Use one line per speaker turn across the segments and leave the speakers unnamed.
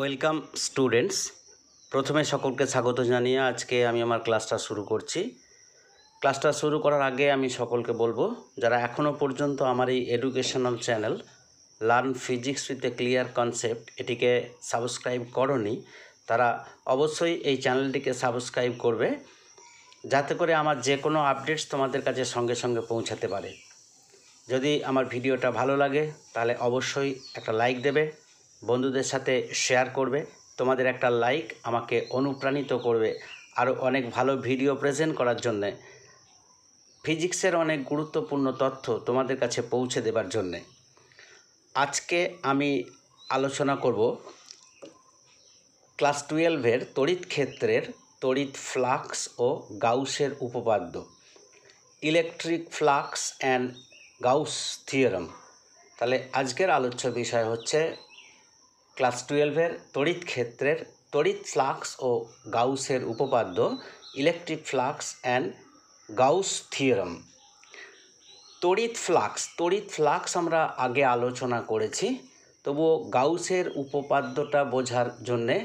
Welcome students প্রথমে সকলকে স্বাগত জানিয়ে আজকে আমি আমার ক্লাসটা শুরু করছি ক্লাসটা শুরু করার আগে আমি সকলকে বলবো যারা এখনও পর্যন্ত আমার এই educational channel learn physics with a clear concept এটিকে সাবস্ক্রাইব করনি তারা অবশ্যই এই চ্যানেলটিকে সাবস্ক্রাইব করবে যাতে করে আমার যে কোনো আপডেটস তোমাদের কাছে সঙ্গে সঙ্গে পৌঁছাতে পারে যদি আমার ভিডিওটা ভালো লাগে তাহলে অবশ্যই একটা লাইক দেবে বন্ধুদের সাথে শেয়ার করবে তোমাদের একটা লাইক আমাকে অনুপ্রাণিত করবে আরও অনেক ভালো ভিডিও প্রেজেন্ট করার জন্যে ফিজিক্সের অনেক গুরুত্বপূর্ণ তথ্য তোমাদের কাছে পৌঁছে দেবার জন্যে আজকে আমি আলোচনা করব ক্লাস টুয়েলভের তড়িৎ ক্ষেত্রের তড়িৎ ফ্লাক্স ও গাউসের উপপাদ্য electric flux and Gauss theorem তাহলে আজকের আলোচ্য বিষয় হচ্ছে ক্লাস টুয়েলভের তড়িৎ ক্ষেত্রের তড়িৎ ফ্লাক্স ও গাউসের উপপাদ্য electric flux and Gauss theorem তড়িৎ ফ্লাক্স তড়িৎ ফ্লাক্স আমরা আগে আলোচনা করেছি তবুও গাউসের উপপাদ্যটা বোঝার জন্যে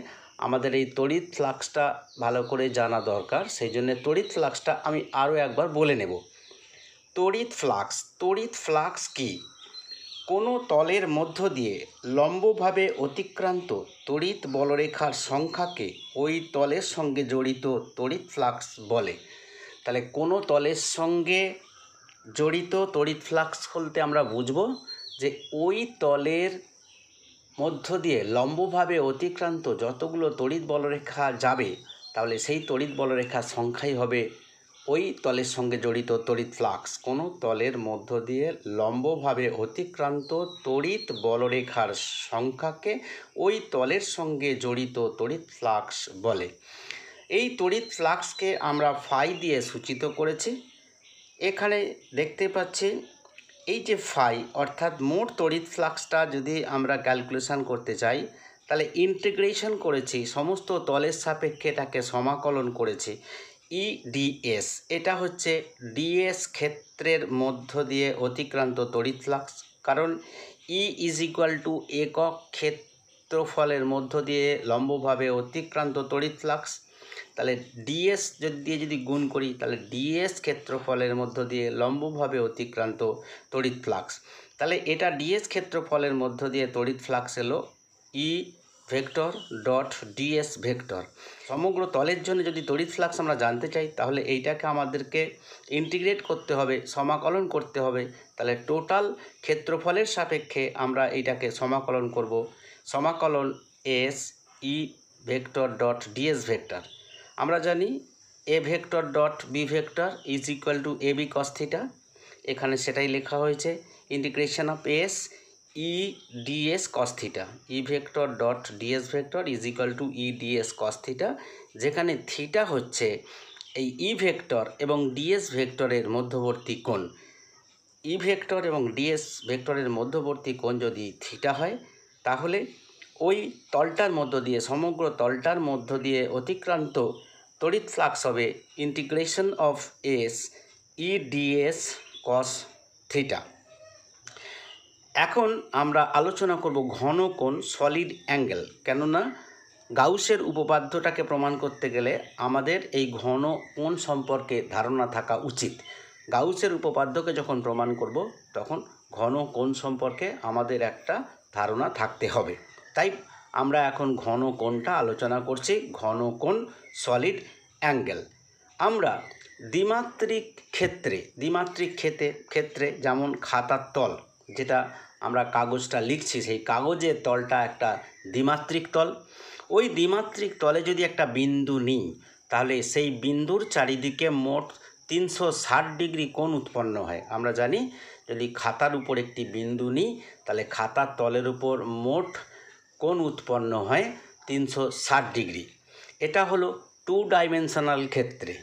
আমাদের এই তড়িৎ ফ্লাক্সটা ভালো করে জানা দরকার সেই জন্যে তড়িৎ ফ্লাক্সটা আমি আরও একবার বলে নেব তড়িৎ ফ্লাক্স তড়িৎ ফ্লাক্স কী কোনো তলের মধ্য দিয়ে লম্বভাবে অতিক্রান্ত তড়িৎ বলরেখার সংখ্যাকে ওই তলের সঙ্গে জড়িত তড়িৎ ফ্লাক্স বলে তাহলে কোনো তলের সঙ্গে জড়িত তড়িৎ ফ্লাক্স বলতে আমরা বুঝব যে ওই তলের মধ্য দিয়ে লম্বভাবে অতিক্রান্ত যতগুলো তড়িৎ বলরেখা যাবে তাহলে সেই তড়িৎ বলরেখার সংখ্যাই হবে ওই তলের সঙ্গে জড়িত তড়িৎ ফ্লাক্স কোনো তলের মধ্য দিয়ে লম্বভাবে অতিক্রান্ত তড়িৎ বলরেখার সংখ্যাকে ওই তলের সঙ্গে জড়িত তড়িৎ ফ্লাক্স বলে এই তড়িৎ ফ্লাক্সকে আমরা ফাই দিয়ে সূচিত করেছি এখানে দেখতে পাচ্ছি এই যে ফাই অর্থাৎ মোট তড়িৎ ফ্লাক্সটা যদি আমরা ক্যালকুলেশান করতে চাই তাহলে ইন্টিগ্রেশন করেছি সমস্ত তলের সাপেক্ষে এটাকে সমাকলন করেছি ইডিএস e এটা হচ্ছে ডিএস ক্ষেত্রের মধ্য দিয়ে অতিক্রান্ত তড়িৎ ফ্লাক্স কারণ ই ইজ ইকুয়াল টু একক ক্ষেত্রফলের মধ্য দিয়ে লম্বভাবে অতিক্রান্ত তড়িৎ ফ্লাক্স তাহলে ডিএস যদি দিয়ে যদি গুণ করি তাহলে ডিএস ক্ষেত্রফলের মধ্য দিয়ে লম্বভাবে অতিক্রান্ত তড়িৎ ফ্লাক্স তাহলে এটা ডিএস ক্ষেত্রফলের মধ্য দিয়ে তড়িৎ ফ্লাক্স এলো E e vector dot D S vector সমগ্র তলের জন্য যদি তড়িৎ ফ্লাক্স আমরা জানতে চাই তাহলে এইটাকে আমাদেরকে ইন্টিগ্রেট করতে হবে সমাকলন করতে হবে তাহলে টোটাল ক্ষেত্রফলের সাপেক্ষে আমরা এইটাকে সমাকলন করব সমাকলন S E e vector dot D S vector আমরা জানি A vector dot B vector is equal to A B cos theta এখানে সেটাই লেখা হয়েছে integration of S E D S cos theta E vector dot D S vector is equal to E D S cos theta যেখানে theta হচ্ছে এই E e vector এবং D S ভেক্টরের মধ্যবর্তী কোণ ই e ভেক্টর এবং ডিএস ভেক্টরের মধ্যবর্তী কোণ যদি থিটা হয় তাহলে ওই তলটার মধ্য দিয়ে সমগ্র তলটার মধ্য দিয়ে অতিক্রান্ত তড়িৎ ফ্লাক্স হবে integration of S E D S cos theta এখন আমরা আলোচনা করব ঘন কোণ সলিড অ্যাঙ্গেল কেননা গাউসের উপপাদ্যটাকে প্রমাণ করতে গেলে আমাদের এই ঘন কোণ সম্পর্কে ধারণা থাকা উচিত গাউসের উপপাদ্যকে যখন প্রমাণ করব তখন ঘন কোণ সম্পর্কে আমাদের একটা ধারণা থাকতে হবে তাই আমরা এখন ঘন কোণটা আলোচনা করছি ঘন কোণ সলিড অ্যাঙ্গেল আমরা দ্বিমাত্রিক ক্ষেত্রে দ্বিমাত্রিক ক্ষেত্রে ক্ষেত্রে যেমন খাতার তল যেটা আমরা কাগজটা লিখছি সেই কাগজের তলটা একটা দ্বিমাত্রিক তল ওই দ্বিমাত্রিক তলে যদি একটা বিন্দু নিই তাহলে সেই বিন্দুর চারিদিকে মোট তিনশো ডিগ্রি কোন উৎপন্ন হয় আমরা জানি যদি খাতার উপর একটি বিন্দু নিই তাহলে খাতার তলের উপর মোট কোন উৎপন্ন হয় তিনশো ডিগ্রি এটা হলো টু ডাইমেনশনাল ক্ষেত্রে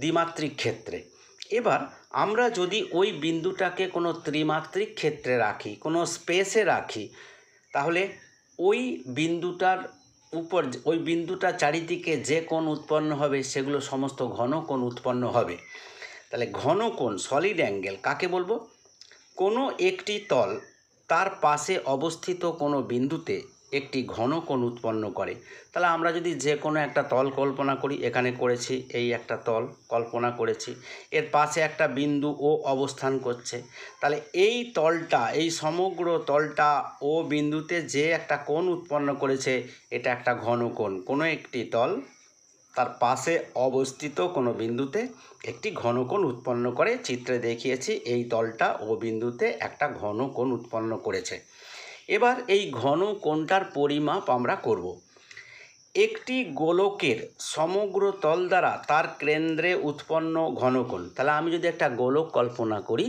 দ্বিমাত্রিক ক্ষেত্রে এবার আমরা যদি ওই বিন্দুটাকে কোনো ত্রিমাত্রিক ক্ষেত্রে রাখি কোনো স্পেসে রাখি তাহলে ওই বিন্দুটার উপর ওই বিন্দুটা চারিদিকে যে কোণ উৎপন্ন হবে সেগুলো সমস্ত ঘন কোণ উৎপন্ন হবে তাহলে ঘন কোণ সলিড অ্যাঙ্গেল কাকে বলবো কোনো একটি তল তার পাশে অবস্থিত কোনো বিন্দুতে একটি ঘনকোণ উৎপন্ন করে তাহলে আমরা যদি যে কোনো একটা তল কল্পনা করি এখানে করেছি এই একটা তল কল্পনা করেছি এর পাশে একটা বিন্দু ও অবস্থান করছে তাহলে এই তলটা এই সমগ্র তলটা ও বিন্দুতে যে একটা কোণ উৎপন্ন করেছে এটা একটা ঘনকোণ কোনো একটি তল তার পাশে অবস্থিত কোনো বিন্দুতে একটি ঘনকোণ উৎপন্ন করে চিত্রে দেখিয়েছি এই তলটা ও বিন্দুতে একটা ঘনকোণ উৎপন্ন করেছে এবার এই ঘন কোণটার পরিমাপ আমরা করব একটি গোলকের সমগ্র তল দ্বারা তার কেন্দ্রে উৎপন্ন ঘনকোণ তাহলে আমি যদি একটা গোলক কল্পনা করি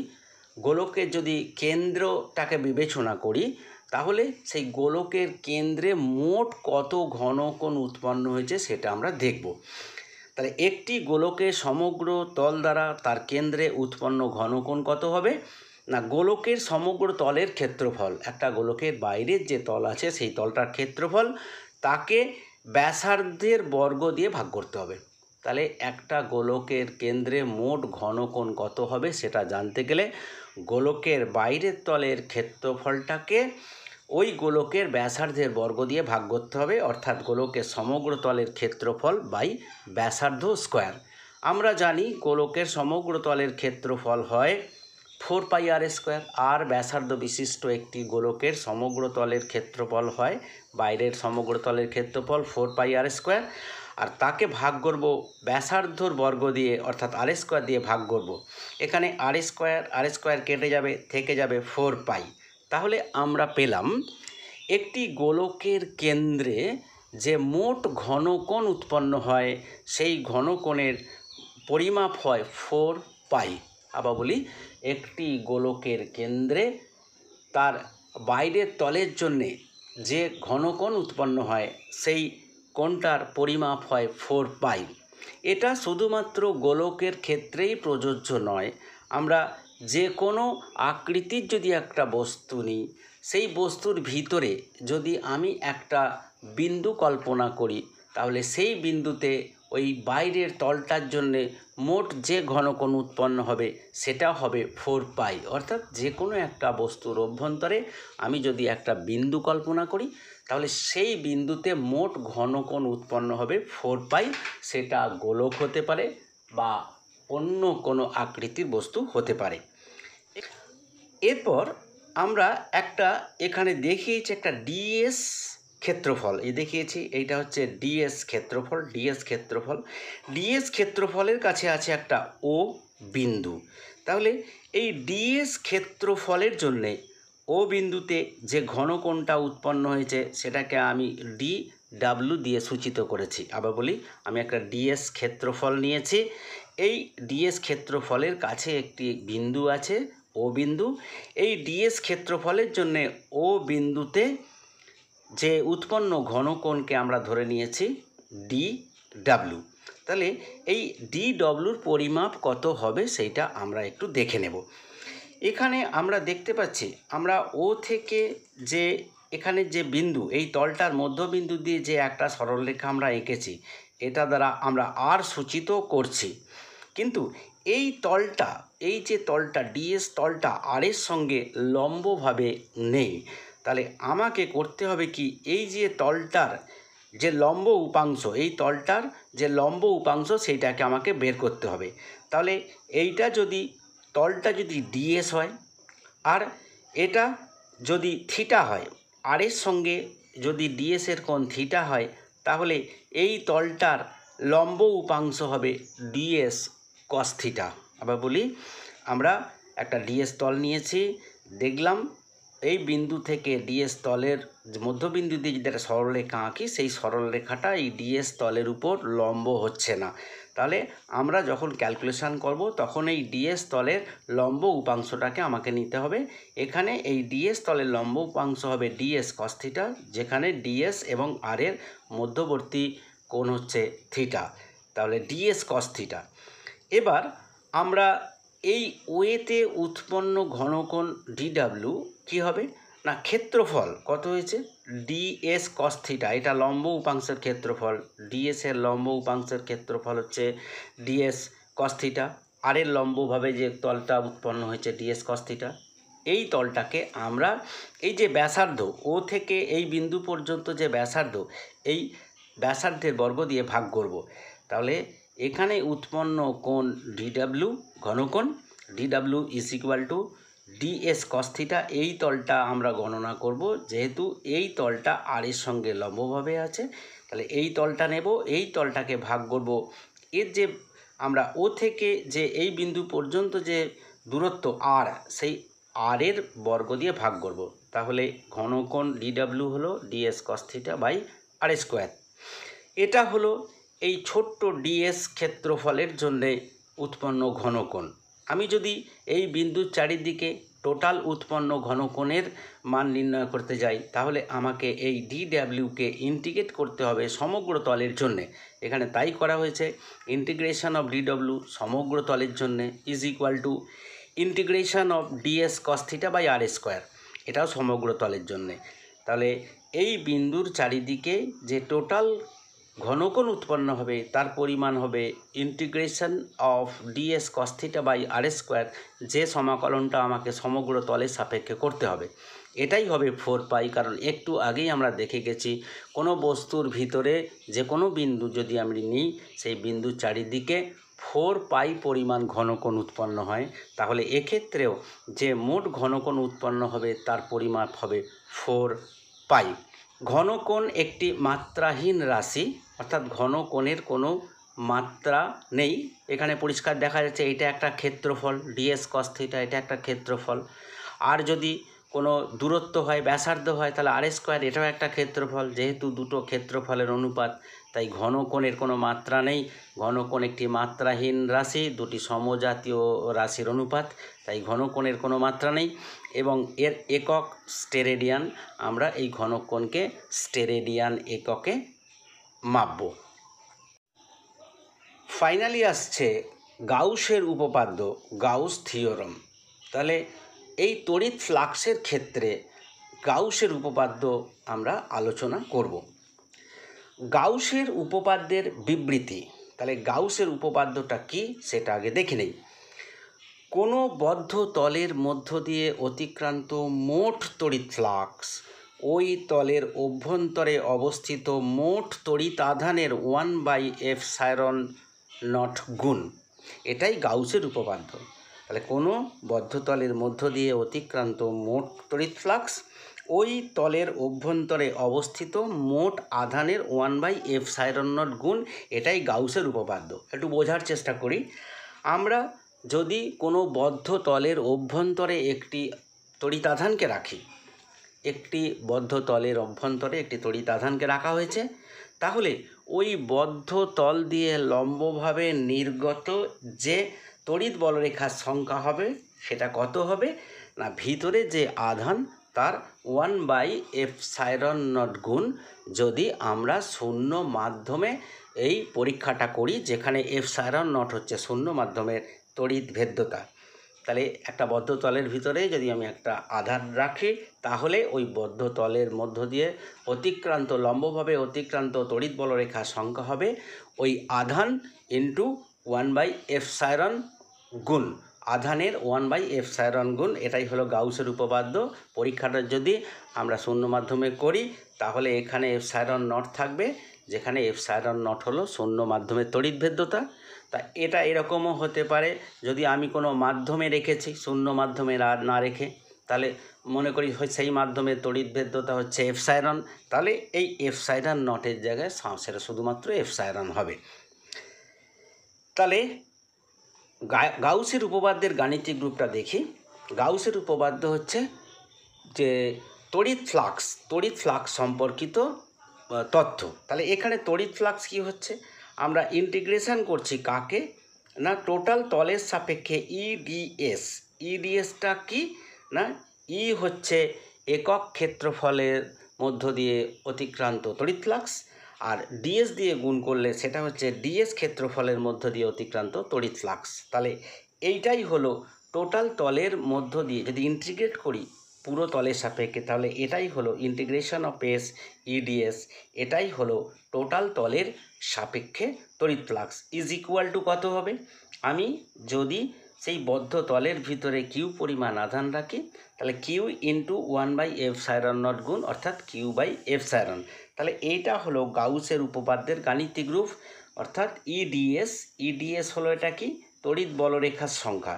গোলকের যদি কেন্দ্রটাকে বিবেচনা করি তাহলে সেই গোলকের কেন্দ্রে মোট কত ঘনকোণ উৎপন্ন হয়েছে সেটা আমরা দেখব তাহলে একটি গোলকের সমগ্র তল দ্বারা তার কেন্দ্রে উৎপন্ন ঘনকোণ কত হবে না গোলকের সমগ্র তলের ক্ষেত্রফল একটা গোলকের বাইরের যে তল আছে সেই তলটার ক্ষেত্রফল তাকে ব্যাসার্ধের বর্গ দিয়ে ভাগ করতে হবে তাহলে একটা গোলকের কেন্দ্রে মোট ঘনকোণ কত হবে সেটা জানতে গেলে গোলকের বাইরের তলের ক্ষেত্রফলটাকে ওই গোলকের ব্যাসার্ধের বর্গ দিয়ে ভাগ করতে হবে অর্থাৎ গোলকের সমগ্র তলের ক্ষেত্রফল বাই ব্যাসার্ধ স্কোয়ার আমরা জানি গোলকের সমগ্র তলের ক্ষেত্রফল হয় ফোর পাই আর স্কোয়ার আর ব্যাসার্ধ বিশিষ্ট একটি গোলকের সমগ্র তলের ক্ষেত্রফল হয় বাইরের সমগ্র তলের ক্ষেত্রফল ফোর পাই আর স্কোয়ার আর তাকে ভাগ করব ব্যাসার্ধর বর্গ দিয়ে অর্থাৎ আর স্কোয়ার দিয়ে ভাগ করব এখানে আর স্কোয়ার আর স্কোয়ার কেটে যাবে থেকে যাবে ফোর পাই তাহলে আমরা পেলাম একটি গোলকের কেন্দ্রে যে মোট ঘনকোণ উৎপন্ন হয় সেই ঘনকোণের পরিমাপ হয় ফোর পাই আবার বলি একটি গোলকের কেন্দ্রে তার বাইরের তলের জন্যে যে ঘনকোণ উৎপন্ন হয় সেই কোণটার পরিমাপ হয় ফোর পাই এটা শুধুমাত্র গোলকের ক্ষেত্রেই প্রযোজ্য নয় আমরা যে কোনো আকৃতির যদি একটা বস্তু নিই সেই বস্তুর ভিতরে যদি আমি একটা বিন্দু কল্পনা করি তাহলে সেই বিন্দুতে ওই বাইরের তলটার জন্যে মোট যে ঘনকোণ উৎপন্ন হবে সেটা হবে ফোর পাই অর্থাৎ যে কোনো একটা বস্তুর অভ্যন্তরে আমি যদি একটা বিন্দু কল্পনা করি তাহলে সেই বিন্দুতে মোট ঘনকোণ উৎপন্ন হবে ফোর পাই সেটা গোলক হতে পারে বা অন্য কোনো আকৃতির বস্তু হতে পারে এরপর আমরা একটা এখানে দেখিয়েছি একটা ডিএস ক্ষেত্রফল এই দেখিয়েছি এইটা হচ্ছে ডিএস ক্ষেত্রফল ডিএস ক্ষেত্রফল ডিএস ক্ষেত্রফলের কাছে আছে একটা ও বিন্দু তাহলে এই ডিএস ক্ষেত্রফলের জন্যে ও বিন্দুতে যে ঘনকোণটা উৎপন্ন হয়েছে সেটাকে আমি ডি ডাব্লু দিয়ে সূচিত করেছি আবার বলি আমি একটা ডিএস ক্ষেত্রফল নিয়েছি এই ডিএস ক্ষেত্রফলের কাছে একটি বিন্দু আছে ও বিন্দু এই ডিএস ক্ষেত্রফলের জন্যে ও বিন্দুতে যে উৎপন্ন ঘনকোণকে আমরা ধরে নিয়েছি ডি ডাব্লু তাহলে এই ডি ডব্লুর পরিমাপ কত হবে সেইটা আমরা একটু দেখে নেব এখানে আমরা দেখতে পাচ্ছি আমরা ও থেকে যে এখানে যে বিন্দু এই তলটার মধ্যবিন্দু দিয়ে যে একটা সরলরেখা আমরা এঁকেছি এটা দ্বারা আমরা আর সূচিত করছি কিন্তু এই তলটা এই যে তলটা ডিএস তলটা আরের সঙ্গে লম্বভাবে নেই তাহলে আমাকে করতে হবে কি এই যে তলটার যে লম্ব উপাংশ এই তলটার যে লম্ব উপাংশ সেইটাকে আমাকে বের করতে হবে তাহলে এইটা যদি তলটা যদি ডিএস হয় আর এটা যদি থিটা হয় আর এর সঙ্গে যদি ডিএসের কোণ থিটা হয় তাহলে এই তলটার লম্ব উপাংশ হবে ডিএস কস থিটা আবার বলি আমরা একটা ডিএস তল নিয়েছি দেখলাম এই বিন্দু থেকে ডিএস তলের মধ্যবিন্দু দিয়ে যেটা সরলরেখা আঁকি সেই সরলরেখাটা এই ডিএস তলের উপর লম্ব হচ্ছে না তাহলে আমরা যখন ক্যালকুলেশান করব তখন এই ডিএস তলের লম্ব উপাংশটাকে আমাকে নিতে হবে এখানে এই ডিএস তলের লম্ব উপাংশ হবে ডিএস কস্থিটা যেখানে ডিএস এবং আর এর মধ্যবর্তী কোণ হচ্ছে থিটা তাহলে ডিএস কস্থিটা এবার আমরা এই ওয়েতে উৎপন্ন ঘনকোণ ডিডাব্লু কি হবে না ক্ষেত্রফল কত হয়েছে ডিএস কস্থিটা এটা লম্ব উপাংশের ক্ষেত্রফল ডিএস এর লম্ব উপাংশের ক্ষেত্রফল হচ্ছে ডিএস কস্থিটা আর এর লম্বভাবে যে তলটা উৎপন্ন হয়েছে ডিএস কস্থিটা এই তলটাকে আমরা এই যে ব্যাসার্ধ ও থেকে এই বিন্দু পর্যন্ত যে ব্যাসার্ধ এই ব্যাসার্ধের বর্গ দিয়ে ভাগ করব তাহলে এখানে উৎপন্ন কোণ ডিডাব্লিউ ঘনকোণ D W is equal to D S cos theta এই তলটা আমরা গণনা করব যেহেতু এই তলটা আর এর সঙ্গে লম্বভাবে আছে তাহলে এই তলটা নেব এই তলটাকে ভাগ করব এর যে আমরা ও থেকে যে এই বিন্দু পর্যন্ত যে দূরত্ব আর সেই আর এর বর্গ দিয়ে ভাগ করব তাহলে ঘনকোণ ডিডাব্লিউ হলো D S cos theta by R square এটা হলো এই ছোট্ট ডিএস ক্ষেত্রফলের জন্যে উৎপন্ন ঘনকোণ আমি যদি এই বিন্দুর চারিদিকে টোটাল উৎপন্ন ঘনকোণের মান নির্ণয় করতে যাই তাহলে আমাকে এই ডিডাব্লিউকে ইন্টিগ্রেট করতে হবে সমগ্র তলের জন্যে এখানে তাই করা হয়েছে ইন্টিগ্রেশন অফ ডিডব্লিউ সমগ্র তলের জন্যে is equal to integration of DS cos theta by R square এটাও সমগ্র তলের জন্যে তাহলে এই বিন্দুর চারিদিকে যে টোটাল ঘনকোণ উৎপন্ন হবে তার পরিমাণ হবে integration of DS cos theta by R square যে সমাকলনটা আমাকে সমগ্র তলের সাপেক্ষে করতে হবে এটাই হবে ফোর পাই কারণ একটু আগেই আমরা দেখে গেছি কোনো বস্তুর ভিতরে যে কোনো বিন্দু যদি আমি নিই সেই বিন্দু চারিদিকে ফোর পাই পরিমাণ ঘনকোণ উৎপন্ন হয় তাহলে এক্ষেত্রেও যে মোট ঘনকোণ উৎপন্ন হবে তার পরিমাপ হবে ফোর পাই ঘনকোণ একটি মাত্রাহীন রাশি অর্থাৎ ঘন কোণের কোনো মাত্রা নেই এখানে পরিষ্কার দেখা যাচ্ছে এটা একটা ক্ষেত্রফল ডিএস কস্থিটা এটা একটা ক্ষেত্রফল আর যদি কোনো দূরত্ব হয় ব্যাসার্ধ হয় তাহলে আর স্কোয়ার এটাও একটা ক্ষেত্রফল যেহেতু দুটো ক্ষেত্রফলের অনুপাত তাই ঘন কোণের কোনো মাত্রা নেই ঘন কোণ একটি মাত্রাহীন রাশি দুটি সমজাতীয় রাশির অনুপাত তাই ঘন কোণের কোনো মাত্রা নেই এবং এর একক স্টেরেডিয়ান আমরা এই ঘন কোণকে স্টেরেডিয়ান এককে মাপব ফাইনালি আসছে গাউসের উপপাদ্য গাউস থিওরম তাহলে এই তড়িৎ ফ্লাক্সের ক্ষেত্রে গাউসের উপপাদ্য আমরা আলোচনা করব গাউসের উপপাদ্যের বিবৃতি তাহলে গাউসের উপপাদ্যটা কি সেটা আগে দেখে নেই কোনো বদ্ধ তলের মধ্য দিয়ে অতিক্রান্ত মোট তড়িৎ ফ্লাক্স ওই তলের অভ্যন্তরে অবস্থিত মোট তড়িতাধানের one by epsilon naught গুণ এটাই গাউসের উপপাদ্য তাহলে কোনো বদ্ধতলের মধ্য দিয়ে অতিক্রান্ত মোট তড়িৎ ফ্লাক্স ওই তলের অভ্যন্তরে অবস্থিত মোট আধানের one by epsilon naught গুণ এটাই গাউসের উপপাদ্য একটু বোঝার চেষ্টা করি আমরা যদি কোনো বদ্ধ তলের অভ্যন্তরে একটি তড়িৎ আধানকে রাখি একটি বদ্ধ তলের অভ্যন্তরে একটি তড়িৎ আধানকে রাখা হয়েছে তাহলে ওই বদ্ধ তল দিয়ে লম্বভাবে নির্গত যে তড়িৎ বলরেখার সংখ্যা হবে সেটা কত হবে না ভিতরে যে আধান তার one by epsilon naught গুণ যদি আমরা শূন্য মাধ্যমে এই পরীক্ষাটা করি যেখানে এফ সাইরন নট হচ্ছে শূন্য মাধ্যমের তড়িৎ ভেদ্যতা তাহলে একটা বদ্ধ তলের ভিতরে যদি আমি একটা আধার রাখি তাহলে ওই বদ্ধ তলের মধ্য দিয়ে অতিক্রান্ত লম্বভাবে অতিক্রান্ত তড়িৎ বলরেখার সংখ্যা হবে ওই আধান into one by epsilon গুণ আধানের ওয়ান বাই এফ সায়রন গুণ এটাই হলো গাউসের উপপাদ্য পরীক্ষাটা যদি আমরা শূন্য মাধ্যমে করি তাহলে এখানে এফ সায়রন নট থাকবে যেখানে এফ সায়রন নট হলো শূন্য মাধ্যমে তড়িৎভেদ্যতা তা এটা এরকমও হতে পারে যদি আমি কোনো মাধ্যমে রেখেছি শূন্য মাধ্যমে না রেখে তাহলে মনে করি সেই মাধ্যমে তড়িৎভেদ্যতা হচ্ছে এফসাইরন তাহলে এই এফসাইরন নটের জায়গায় সাউসের শুধুমাত্র এফসাইরন হবে তাহলে গাউসের উপবাদ্যের গাণিতিক রূপটা দেখি গাউসের উপবাদ্য হচ্ছে যে তড়িৎ ফ্লাক্স তড়িৎ ফ্লাক্স সম্পর্কিত তথ্য তাহলে এখানে তড়িৎ ফ্লাক্স কি হচ্ছে আমরা ইন্টিগ্রেশন করছি কাকে না টোটাল তলের সাপেক্ষে ইডিএস e ইডিএসটা e কি না ই e হচ্ছে একক ক্ষেত্রফলের মধ্য দিয়ে অতিক্রান্ত তড়িৎ আর ডিএস দিয়ে গুণ করলে সেটা হচ্ছে ডিএস ক্ষেত্রফলের মধ্য দিয়ে অতিক্রান্ত তড়িৎ তাহলে এইটাই হলো টোটাল তলের মধ্য দিয়ে যদি ইন্টিগ্রেট করি পুরো তলের সাপেক্ষে তাহলে এটাই হলো ইন্টিগ্রেশন অফ এস ইডিএস এটাই হলো টোটাল তলের সাপেক্ষে তড়িৎ ফ্লাক্স ইজ ইকুয়াল টু কত হবে আমি যদি সেই বদ্ধ তলের ভিতরে কিউ পরিমাণ আধান রাখি তাহলে Q into one by epsilon naught গুণ অর্থাৎ কিউ বাই এফ সাইরন তাহলে এইটা হলো গাউসের উপপাদ্যের গাণিতিক রূপ অর্থাৎ ইডিএস e ইডিএস e হলো এটা কি তড়িৎ বলরেখার সংখ্যা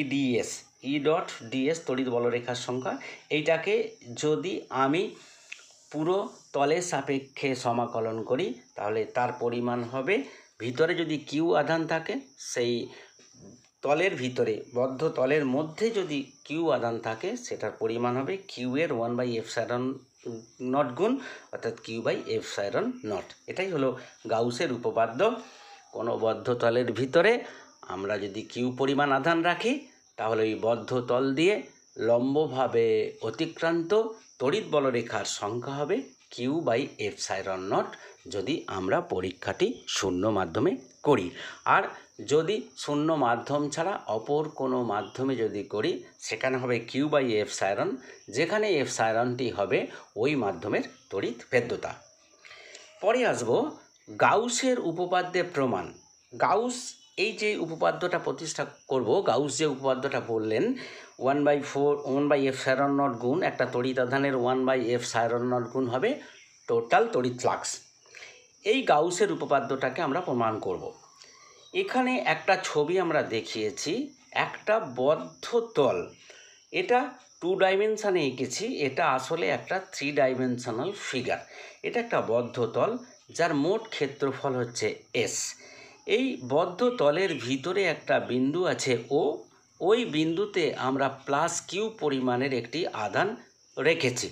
E D S e E dot D S তড়িৎ বলরেখার সংখ্যা এইটাকে যদি আমি পুরো তলের সাপেক্ষে সমাকলন করি তাহলে তার পরিমাণ হবে ভিতরে যদি কিউ আধান থাকে সেই তলের ভিতরে বদ্ধ তলের মধ্যে যদি কিউ আধান থাকে সেটার পরিমাণ হবে কিউ এর one by epsilon naught গুণ অর্থাৎ Q by epsilon naught এটাই হলো গাউসের উপপাদ্য কোনো বদ্ধ তলের ভিতরে আমরা যদি কিউ পরিমাণ আধান রাখি তাহলে ওই বদ্ধ তল দিয়ে লম্বভাবে অতিক্রান্ত তড়িৎ বলরেখার সংখ্যা হবে Q by epsilon naught যদি আমরা পরীক্ষাটি শূন্য মাধ্যমে করি আর যদি শূন্য মাধ্যম ছাড়া অপর কোনো মাধ্যমে যদি করি সেখানে হবে কিউ বাই এফ সাইরন যেখানে এফ সাইরনটি হবে ওই মাধ্যমের তড়িৎ ভেদ্যতা পরে আসব গাউসের উপপাদ্যের প্রমাণ গাউস এই যে উপপাদ্যটা প্রতিষ্ঠা করব গাউস যে উপপাদ্যটা বললেন one by four one by epsilon naught গুণ একটা তড়িদাধানের one by epsilon naught গুণ হবে টোটাল তড়িৎ ফ্লাক্স এই গাউসের উপপাদ্যটাকে আমরা প্রমাণ করব। এখানে একটা ছবি আমরা দেখিয়েছি একটা বদ্ধ তল এটা টু ডাইমেনশানে এঁকেছি এটা আসলে একটা থ্রি ডাইমেনশনাল ফিগার এটা একটা বদ্ধ তল যার মোট ক্ষেত্রফল হচ্ছে এস এই বদ্ধ তলের ভিতরে একটা বিন্দু আছে ও ওই বিন্দুতে আমরা প্লাস কিউ পরিমাণের একটি আধান রেখেছি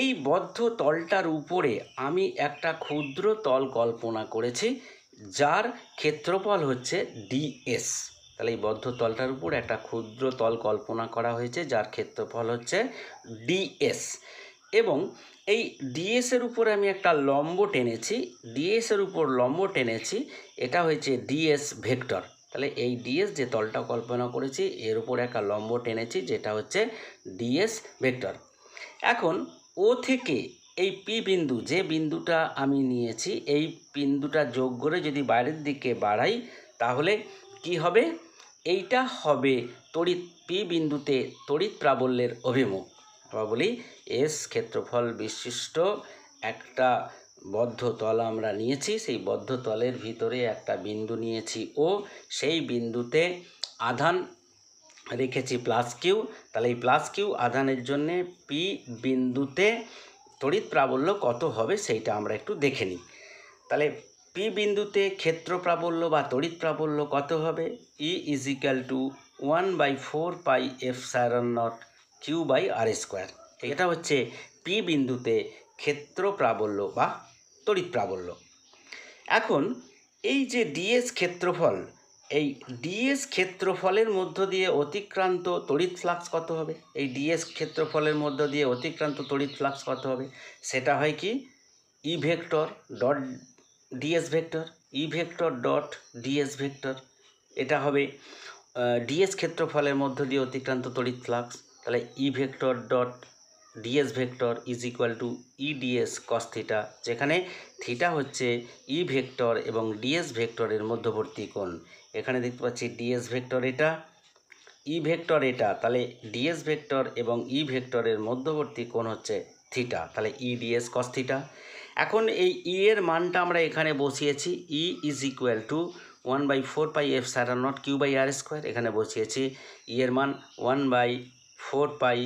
এই বদ্ধ তলটার উপরে আমি একটা ক্ষুদ্র তল কল্পনা করেছি যার ক্ষেত্রফল হচ্ছে ডিএস তাহলে এই বদ্ধ তলটার উপর একটা ক্ষুদ্র তল কল্পনা করা হয়েছে যার ক্ষেত্রফল হচ্ছে ডিএস এবং এই ডিএস এর উপরে আমি একটা লম্ব টেনেছি ডিএস এর উপর লম্ব টেনেছি এটা হয়েছে ডিএস ভেক্টর তাহলে এই ডিএস যে তলটা কল্পনা করেছি এর উপর একটা লম্ব টেনেছি যেটা হচ্ছে ডিএস ভেক্টর এখন ও থেকে এই পি বিন্দু যে বিন্দুটা আমি নিয়েছি এই বিন্দুটা যোগ করে যদি বাইরের দিকে বাড়াই তাহলে কি হবে এইটা হবে তড়িৎ পি বিন্দুতে তড়িৎ প্রাবল্যের অভিমুখ আমরা বলি এস ক্ষেত্রফল বিশিষ্ট একটা বদ্ধ তল আমরা নিয়েছি সেই বদ্ধ তলের ভিতরে একটা বিন্দু নিয়েছি ও সেই বিন্দুতে আধান রেখেছি প্লাস কিউ তাহলে এই প্লাস কিউ আধানের জন্যে পি বিন্দুতে তড়িৎ প্রাবল্য কত হবে সেইটা আমরা একটু দেখে নিই তাহলে পি বিন্দুতে ক্ষেত্র প্রাবল্য বা তড়িৎ প্রাবল্য কত হবে E is equal to one by four pi epsilon naught Q by R square এটা হচ্ছে পি বিন্দুতে ক্ষেত্র প্রাবল্য বা তড়িৎ প্রাবল্য এখন এই যে ডিএস ক্ষেত্রফল এই ডিএস ক্ষেত্রফলের মধ্য দিয়ে অতিক্রান্ত তড়িৎ ফ্লাক্স কত হবে এই ডিএস ক্ষেত্রফলের মধ্য দিয়ে অতিক্রান্ত তড়িৎ ফ্লাক্স কত হবে সেটা হয় কি E vector dot D S vector E vector dot D S vector এটা হবে ডিএস ক্ষেত্রফলের মধ্য দিয়ে অতিক্রান্ত তড়িৎ ফ্লাক্স তাহলে E vector dot D S vector is equal to E D S cos theta যেখানে থিটা হচ্ছে ই e ভেক্টর এবং ডিএস ভেক্টরের মধ্যবর্তী কোণ এখানে দেখতে পাচ্ছি ডিএস ভেক্টর এটা ই e ভেক্টর এটা তাহলে ডিএস ভেক্টর এবং ই e ভেক্টরের মধ্যবর্তী কোণ হচ্ছে থিটা তাহলে ইডিএস কস থিটা এখন এই ই এর মানটা আমরা এখানে বসিয়েছি E is equal to one by four pi epsilon naught Q by R square এখানে বসিয়েছি ই এর মান one by four pi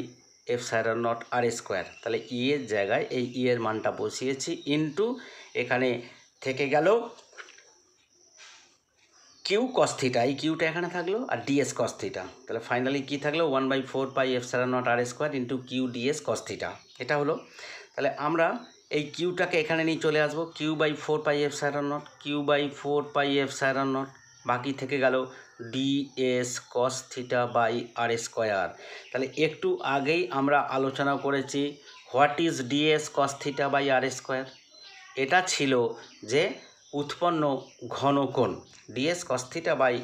epsilon naught R square তাহলে ই e এর জায়গায় এই ই e এর মানটা বসিয়েছি ইন্টু এখানে থেকে গেল কিউ কস্থিটা এই কিউটা এখানে থাকলো আর ডিএস কস্থিটা তাহলে ফাইনালি কি থাকলো one by four pi epsilon naught R square into Q D S cos theta এটা হলো তাহলে আমরা এই কিউটাকে এখানে নিয়ে চলে আসবো Q by four pi epsilon naught Q by four pi epsilon naught বাকি থেকে গেল D S cos theta by R square তাহলে একটু আগেই আমরা আলোচনা করেছি what is D S cos theta by R square এটা ছিল যে উৎপন্ন ঘনকোণ D S cos theta by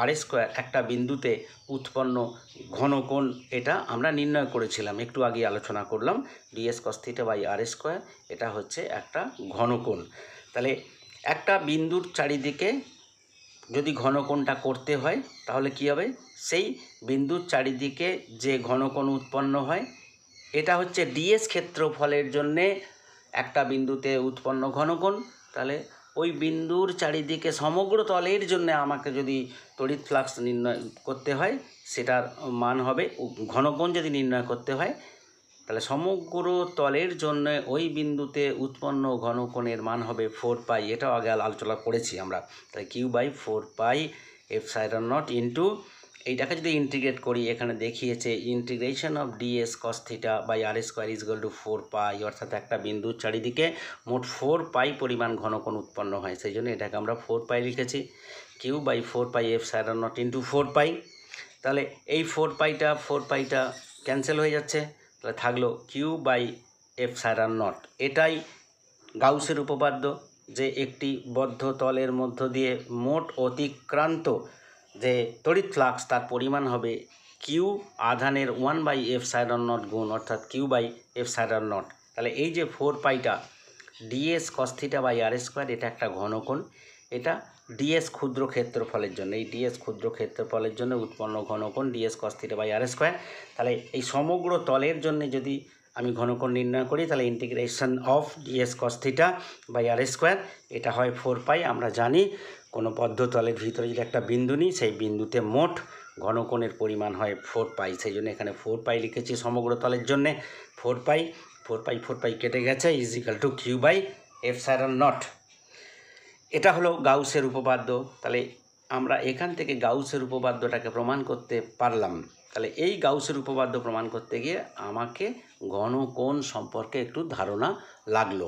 R square একটা বিন্দুতে উৎপন্ন ঘনকোণ এটা আমরা নির্ণয় করেছিলাম একটু আগেই আলোচনা করলাম D S cos theta by R square এটা হচ্ছে একটা ঘনকোণ তাহলে একটা বিন্দুর চারিদিকে যদি ঘনকোণটা করতে হয় তাহলে কি হবে সেই বিন্দুর চারিদিকে যে ঘনকোণ উৎপন্ন হয় এটা হচ্ছে ডিএস ক্ষেত্রফলের জন্যে একটা বিন্দুতে উৎপন্ন ঘনকোণ তাহলে ওই বিন্দুর চারিদিকে সমগ্র তলের জন্য আমাকে যদি তড়িৎ ফ্লাক্স নির্ণয় করতে হয় সেটার মান হবে ঘনকোণ যদি নির্ণয় করতে হয় তাহলে সমগ্র তলের জন্য ওই বিন্দুতে উৎপন্ন ঘনকোণের মান হবে ফোর পাই এটাও আগে আলোচনা করেছি আমরা তাহলে Q by four pi epsilon naught into এইটাকে যদি ইন্টিগ্রেট করি এখানে দেখিয়েছে integration of D S cos theta by R square is equal to four pi অর্থাৎ একটা বিন্দুর চারিদিকে মোট ফোর পাই পরিমাণ ঘনকোণ উৎপন্ন হয় সেই জন্য এটাকে আমরা ফোর পাই লিখেছি q by four pi epsilon naught into four pi তাহলে এই ফোর পাইটা ফোর পাইটা ক্যান্সেল হয়ে যাচ্ছে তাহলে থাকলো q by epsilon naught এটাই গাউসের উপপাদ্য যে একটি বদ্ধ তলের মধ্য দিয়ে মোট অতিক্রান্ত যে তড়িৎ ফ্লাক্স তার পরিমাণ হবে কিউ আধানের one by epsilon naught গুণ অর্থাৎ Q by epsilon naught তাহলে এই যে ফোর পাইটা ds cos theta by R square এটা একটা ঘনকোণ এটা ডিএস ক্ষুদ্র ক্ষেত্রফলের জন্য এই ডিএস ক্ষুদ্র ক্ষেত্রফলের জন্য উৎপন্ন ঘনকোণ ds cos theta by R square তাহলে এই সমগ্র তলের জন্য যদি আমি ঘনকোণ নির্ণয় করি তাহলে integration of DS cos theta by R square এটা হয় ফোর পাই আমরা জানি কোনো পদ্ধতলের ভিতরে যদি একটা বিন্দু নিই সেই বিন্দুতে মোট ঘনকোণের পরিমাণ হয় ফোর পাই সেই জন্য এখানে ফোর পাই লিখেছি সমগ্র তলের জন্যে four pi four pi four pi কেটে গেছে is equal to q by epsilon naught এটা হলো গাউসের উপপাদ্য তাহলে আমরা এখান থেকে গাউসের উপপাদ্যটাকে প্রমাণ করতে পারলাম তাহলে এই গাউসের উপপাদ্য প্রমাণ করতে গিয়ে আমাকে ঘনকোণ সম্পর্কে একটু ধারণা লাগলো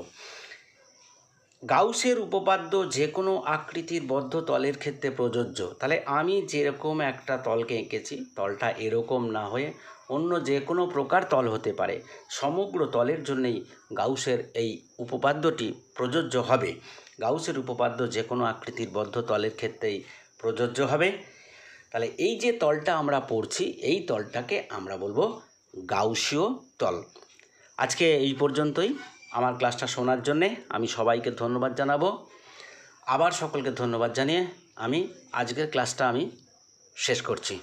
গাউসের উপপাদ্য যে কোনো আকৃতির বদ্ধ তলের ক্ষেত্রে প্রযোজ্য তাহলে আমি যেরকম একটা তলকে এঁকেছি তলটা এরকম না হয়ে অন্য যে কোনো প্রকার তল হতে পারে সমগ্র তলের জন্যেই গাউসের এই উপপাদ্যটি প্রযোজ্য হবে গাউসের উপপাদ্য যে কোনো আকৃতির বদ্ধ তলের ক্ষেত্রেই প্রযোজ্য হবে তাহলে এই যে তলটা আমরা পড়ছি এই তলটাকে আমরা বলবো গাউসীয় তল আজকে এই পর্যন্তই আমার ক্লাসটা শোনার জন্যে আমি সবাইকে ধন্যবাদ জানাবো আবার সকলকে ধন্যবাদ জানিয়ে আমি আজকের ক্লাসটা আমি শেষ করছি